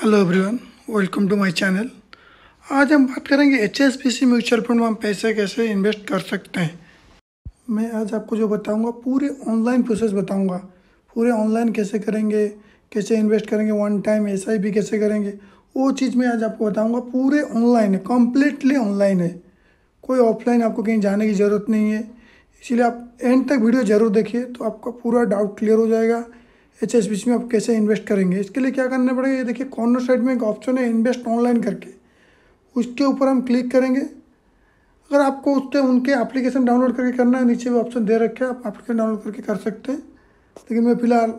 hello everyone welcome to my channel आज हम बात करेंगे H S B C mutual fund में हम पैसे कैसे इन्वेस्ट कर सकते हैं मैं आज आपको जो बताऊंगा पूरे ऑनलाइन प्रोसेस बताऊंगा पूरे ऑनलाइन कैसे करेंगे कैसे इन्वेस्ट करेंगे one time S I P कैसे करेंगे वो चीज़ मैं आज आपको बताऊँगा पूरे ऑनलाइन है कम्प्लीटली ऑनलाइन है कोई ऑफलाइन आपको कहीं जाने की ज़रूरत नहीं है इसीलिए आप एंड तक वीडियो ज़रूर देखिए तो आपका पूरा डाउट क्लियर हो जाएगा एच एस बी सी में आप कैसे इन्वेस्ट करेंगे इसके लिए क्या करना पड़ेगा ये देखिए कॉर्नर साइड में एक ऑप्शन है इन्वेस्ट ऑनलाइन करके उसके ऊपर हम क्लिक करेंगे अगर आपको उसके उनके एप्लीकेशन डाउनलोड करके करना है नीचे वो ऑप्शन दे रखे आप एप्लीकेशन डाउनलोड करके कर सकते हैं लेकिन मैं फ़िलहाल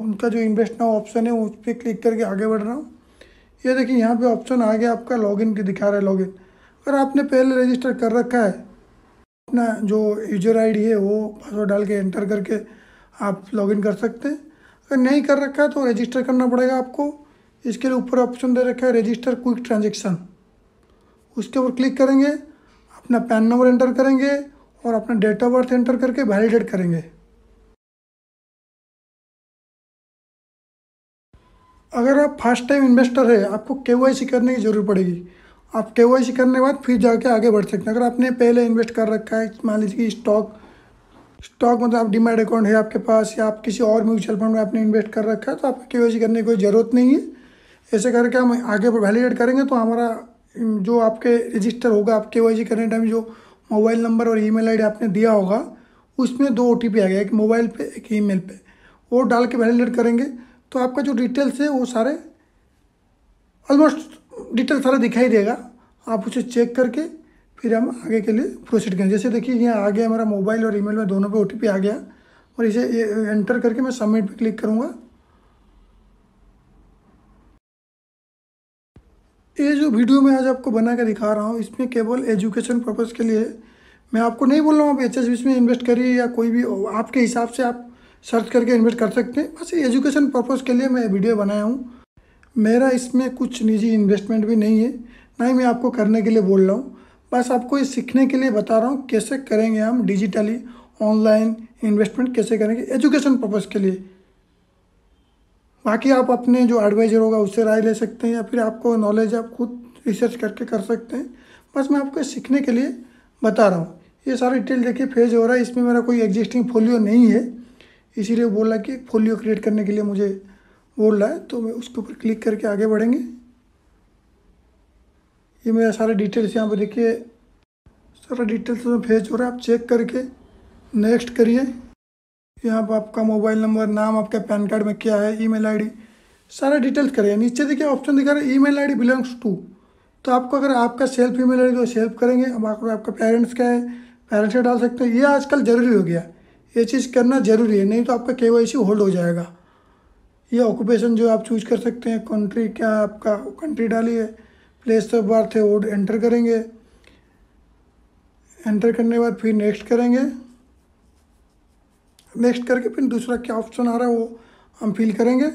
उनका जो इन्वेस्ट ना ऑप्शन है उस पर क्लिक करके आगे बढ़ रहा हूँ ये देखिए यहाँ पे ऑप्शन आ गया आपका लॉगिन की दिखा रहा है लॉगिन अगर आपने पहले रजिस्टर कर रखा है अपना जो यूजर आईडी है वो पासवर्ड डाल के एंटर करके आप लॉगिन कर सकते हैं अगर नहीं कर रखा है तो रजिस्टर करना पड़ेगा आपको इसके लिए ऊपर ऑप्शन दे रखा है रजिस्टर क्विक ट्रांजेक्शन उसके ऊपर क्लिक करेंगे अपना पैन नंबर एंटर करेंगे और अपना डेट ऑफ बर्थ एंटर करके वैलिडेट करेंगे अगर आप फर्स्ट टाइम इन्वेस्टर है आपको के करने की ज़रूरत पड़ेगी आप के करने के बाद फिर जाके आगे बढ़ सकते हैं अगर आपने पहले इन्वेस्ट कर रखा है मान लीजिए कि स्टॉक स्टॉक मतलब आप डिमेट अकाउंट है आपके पास या आप किसी और म्यूचुअल फंड में आपने इन्वेस्ट कर रखा है तो आपको के करने की कोई ज़रूरत नहीं है ऐसे करके हम आगे पर वैलिडेट करेंगे तो हमारा जो आपके रजिस्टर होगा आप के करने टाइम जो मोबाइल नंबर और ईमेल आईडी आपने दिया होगा उसमें दो ओ टी पी आ गया एक मोबाइल पे एक ईमेल पे वो डाल के वैलिडेट करेंगे तो आपका जो डिटेल्स है वो सारे ऑलमोस्ट डिटेल सारा दिखाई देगा आप उसे चेक करके फिर हम आगे के लिए प्रोसीड करें जैसे देखिए यहाँ आ गया हमारा मोबाइल और ईमेल में दोनों पे ओटीपी आ गया और इसे एंटर करके मैं सबमिट पे क्लिक करूँगा ये जो वीडियो मैं आज आपको बना के दिखा रहा हूँ इसमें केवल एजुकेशन पर्पज़ के लिए मैं आपको नहीं बोल रहा हूँ आप एच एस में इन्वेस्ट करिए या कोई भी आपके हिसाब से आप सर्च करके इन्वेस्ट कर सकते हैं बस एजुकेशन पर्पज़ के लिए मैं वीडियो बनाया हूँ मेरा इसमें कुछ निजी इन्वेस्टमेंट भी नहीं है ना ही मैं आपको करने के लिए बोल रहा हूँ बस आपको ये सीखने के लिए बता रहा हूँ कैसे करेंगे हम डिजिटली ऑनलाइन इन्वेस्टमेंट कैसे करेंगे एजुकेशन पर्पज़ के लिए बाकी आप अपने जो एडवाइज़र होगा उससे राय ले सकते हैं या फिर आपको नॉलेज आप खुद रिसर्च करके कर सकते हैं बस मैं आपको सीखने के लिए बता रहा हूँ ये सारा डिटेल देखिए फेज हो रहा है इसमें मेरा कोई एग्जिस्टिंग फोलियो नहीं है इसीलिए बोला कि फोलियो क्रिएट करने के लिए मुझे बोल रहा है तो मैं उसके ऊपर क्लिक करके आगे बढ़ेंगे ये मेरा सारा डिटेल्स यहाँ पर देखिए सारा डिटेल्स में फेज हो रहा है आप चेक करके नेक्स्ट करिए यहाँ पर आपका मोबाइल नंबर नाम आपका पैन कार्ड में क्या है ईमेल आईडी सारा डिटेल्स करिए नीचे देखिए ऑप्शन दिखा रहा है ईमेल आईडी बिलोंग्स टू तो आपको अगर आपका सेल्फ ईमेल आईडी तो सेल्फ करेंगे अब आपको आपका पेरेंट्स का है पेरेंट्स का डाल सकते हैं ये आजकल ज़रूरी हो गया ये चीज़ करना ज़रूरी है नहीं तो आपका के होल्ड हो जाएगा ये ऑक्यूपेशन जो आप चूज कर सकते हैं कंट्री क्या आपका कंट्री डाली है प्लेस तो बार थे वोड एंटर करेंगे एंटर करने के बाद फिर नेक्स्ट करेंगे नेक्स्ट करके फिर दूसरा क्या ऑप्शन आ रहा है वो हम फिल करेंगे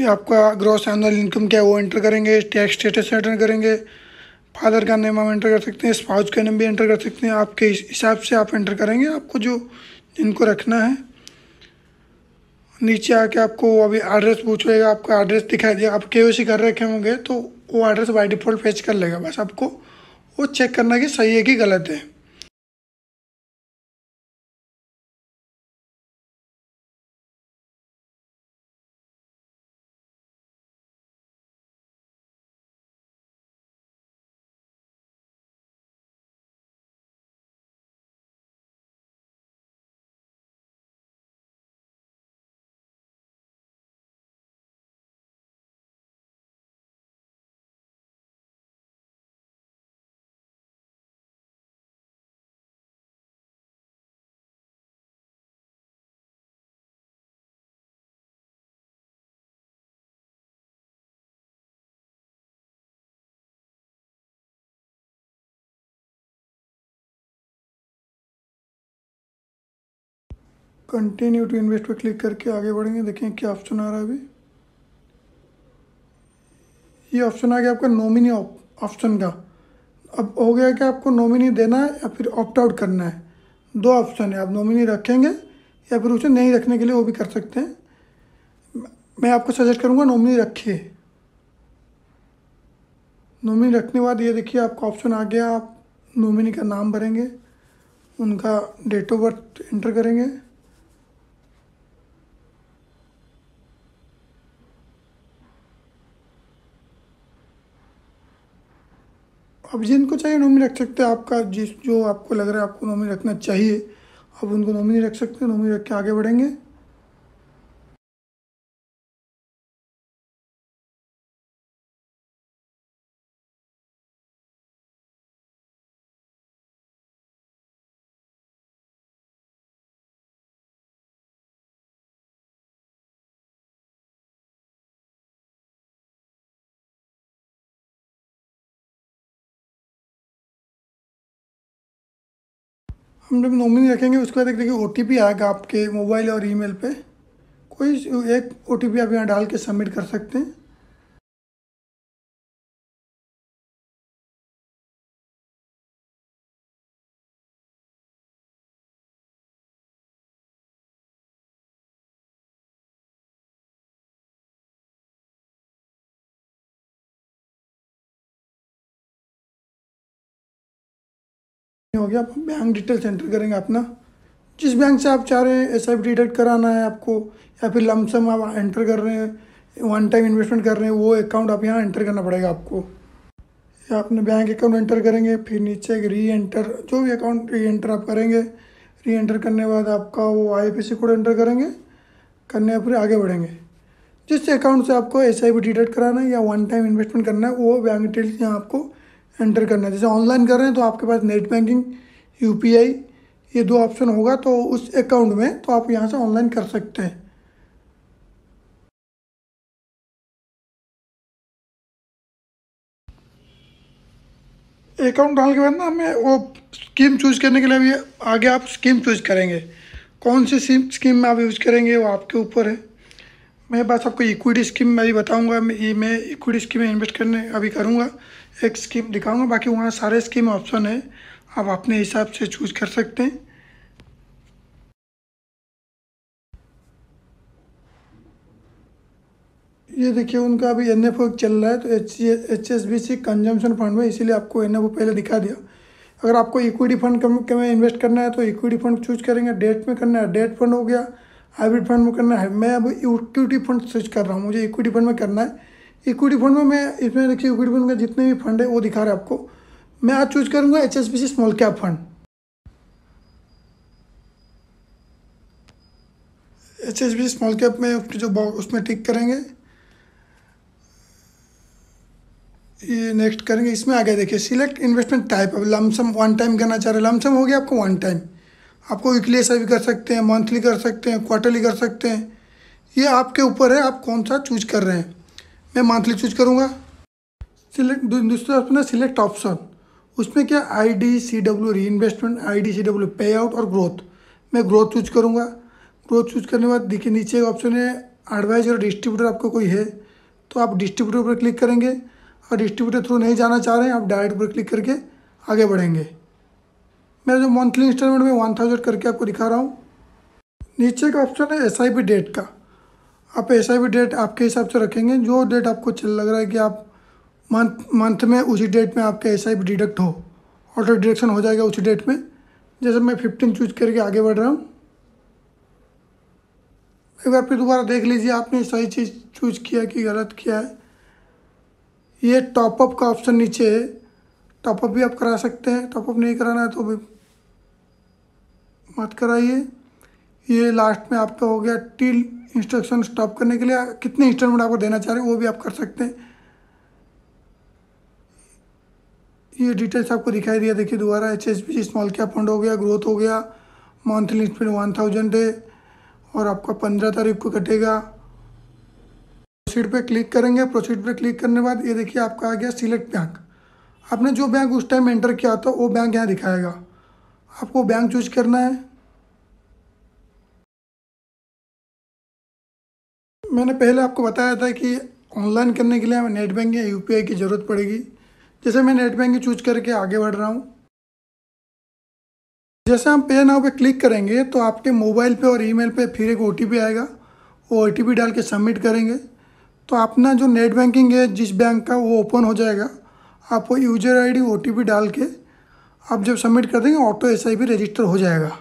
ये आपका ग्रॉस एनुअल इनकम क्या है वो एंटर करेंगे टैक्स स्टेटस एंटर करेंगे फादर का नेम हम एंटर कर सकते हैं स्पाउस का नेम भी एंटर कर सकते हैं आपके हिसाब से आप एंटर करेंगे आपको जो इनको रखना है नीचे आके आपको अभी एड्रेस पूछ लेगा आपका एड्रेस दिखाई दिया आप के कर रखे होंगे तो वो एड्रेस बाई डिफ़ॉल्ट फेच कर लेगा बस आपको वो चेक करना कि सही है कि गलत है कंटिन्यू टू इन्वेस्ट पर क्लिक करके आगे बढ़ेंगे देखें क्या ऑप्शन आ रहा है अभी ये ऑप्शन आ गया आपका नॉमिनी ऑप्शन का अब हो गया कि आपको नॉमिनी देना है या फिर ऑप्ट आउट करना है दो ऑप्शन है आप नॉमिनी रखेंगे या फिर उसे नहीं रखने के लिए वो भी कर सकते हैं मैं आपको सजेस्ट करूँगा नॉमिनी रखिए नॉमिनी रखने के बाद ये देखिए आपका ऑप्शन आ गया आप नॉमिनी का नाम भरेंगे उनका डेट ऑफ बर्थ एंटर करेंगे अब जिनको चाहिए नॉमिनी रख सकते हैं आपका जिस जो आपको लग रहा है आपको नॉमिनी रखना चाहिए अब उनको नॉमिनी रख सकते हैं नॉमिनी रख के आगे बढ़ेंगे हम जब नॉमिनी रखेंगे उसके बाद एक देखिए ओ टी आएगा आपके मोबाइल और ईमेल पे कोई एक ओ टी आप यहाँ डाल के सबमिट कर सकते हैं हो गया आप बैंक डिटेल्स एंटर करेंगे अपना जिस बैंक से आप चाह रहे हैं एस आई डिडक्ट कराना है आपको या फिर लमसम आप एंटर कर रहे हैं वन टाइम इन्वेस्टमेंट कर रहे हैं वो अकाउंट आप यहाँ एंटर करना पड़ेगा आपको या अपने बैंक अकाउंट एंटर करेंगे फिर नीचे एक री एंटर जो भी अकाउंट री एंटर आप करेंगे री एंटर करने के बाद आपका वो आई कोड एंटर करेंगे करने फिर आगे बढ़ेंगे जिस अकाउंट से आपको एस आई डिडक्ट कराना है या वन टाइम इन्वेस्टमेंट करना है वो बैंक डिटेल्स यहाँ आपको एंटर करना है जैसे ऑनलाइन कर रहे हैं तो आपके पास नेट बैंकिंग यू ये दो ऑप्शन होगा तो उस अकाउंट में तो आप यहाँ से ऑनलाइन कर सकते हैं अकाउंट डालने के बाद ना हमें वो स्कीम चूज़ करने के लिए भी आगे आप स्कीम चूज़ करेंगे कौन सी स्कीम में आप यूज़ करेंगे वो आपके ऊपर है मैं बस आपको इक्विटी स्कीम मैं भी बताऊंगा मैं इक्विटी स्कीम में इन्वेस्ट करने अभी करूंगा एक स्कीम दिखाऊंगा बाकी वहाँ सारे स्कीम ऑप्शन है आप अपने हिसाब से चूज कर सकते हैं ये देखिए उनका अभी एन एफ चल रहा है तो H S B C consumption fund में इसीलिए आपको एन एफ पहले दिखा दिया अगर आपको इक्विटी फंड में इन्वेस्ट करना है तो इक्विटी फंड चूज करेंगे डेट में करना है डेट फंड हो गया हाइब्रिड फंड में करना है मैं अब इक्विटी फंड सर्च कर रहा हूँ मुझे इक्विटी फंड में करना है इक्विटी फंड में मैं इसमें देखिए इक्विटी फंड का जितने भी फंड है वो दिखा रहे हैं आपको मैं आज चूज करूँगा H small cap fund H S B small cap में जो बॉक्स उसमें टिक करेंगे ये नेक्स्ट करेंगे इसमें आ गया देखिए सिलेक्ट इन्वेस्टमेंट टाइप अब लमसम वन टाइम करना चाह रहे लमसम हो गया आपको वन टाइम आपको वीकली ऐसा भी कर सकते हैं मंथली कर सकते हैं क्वार्टरली कर सकते हैं ये आपके ऊपर है आप कौन सा चूज कर रहे हैं मैं मंथली चूज करूँगा सिलेक्ट दूसरा ऑप्शन है सिलेक्ट ऑप्शन उसमें क्या I D C W reinvestment I D C W payout और ग्रोथ मैं ग्रोथ चूज करूँगा ग्रोथ चूज करने के बाद देखिए नीचे एक ऑप्शन है एडवाइजर डिस्ट्रीब्यूटर आपको कोई है तो आप डिस्ट्रीब्यूटर पर क्लिक करेंगे और डिस्ट्रीब्यूटर थ्रू नहीं जाना चाह रहे हैं आप डायरेक्ट पर क्लिक करके आगे बढ़ेंगे मैं जो मंथली इंस्टॉलमेंट में वन थाउजेंड करके आपको दिखा रहा हूँ नीचे का ऑप्शन है एस आई पी डेट का आप एस आई पी डेट आपके हिसाब से रखेंगे जो डेट आपको चल लग रहा है कि आप मंथ मंथ में उसी डेट में आपका एस आई पी डिडक्ट हो ऑटो डिडक्शन हो जाएगा उसी डेट में जैसे मैं फिफ्टीन चूज करके आगे बढ़ रहा हूँ एक बार फिर दोबारा देख लीजिए आपने सही चीज़ चूज किया कि गलत किया है ये टॉपअप का ऑप्शन नीचे है टॉपअप भी आप करा सकते हैं टॉपअप नहीं कराना है तो भी मत कराइए ये लास्ट में आपका हो गया टिल इंस्ट्रक्शन स्टॉप करने के लिए कितने इंस्टॉलमेंट आपको देना चाह रहे हैं वो भी आप कर सकते हैं ये डिटेल्स आपको दिखाई दिया देखिए दोबारा H S B small cap fund हो गया ग्रोथ हो गया मंथली इंस्टमेंट वन थाउजेंड है और आपका पंद्रह तारीख को कटेगा प्रोसीड पे क्लिक करेंगे प्रोसीड पे क्लिक करने बाद ये देखिए आपका आ गया सिलेक्ट बैंक आपने जो बैंक उस टाइम एंटर किया था वो बैंक यहाँ दिखाएगा आपको बैंक चूज करना है मैंने पहले आपको बताया था कि ऑनलाइन करने के लिए हमें नेट बैंकिंग या यू की ज़रूरत पड़ेगी जैसे मैं नेट बैंकिंग चूज करके आगे बढ़ रहा हूँ जैसे हम पे नाव पे क्लिक करेंगे तो आपके मोबाइल पे और ईमेल पे फिर एक ओ आएगा वो ओ डाल के सबमिट करेंगे तो अपना जो नेट बैंकिंग है जिस बैंक का वो ओपन हो जाएगा आप वो यूजर आई डी डाल के आप जब सबमिट कर देंगे ऑटो एस रजिस्टर हो जाएगा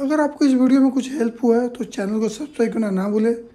अगर आपको इस वीडियो में कुछ हेल्प हुआ है तो चैनल को सब्सक्राइब करना ना भूलें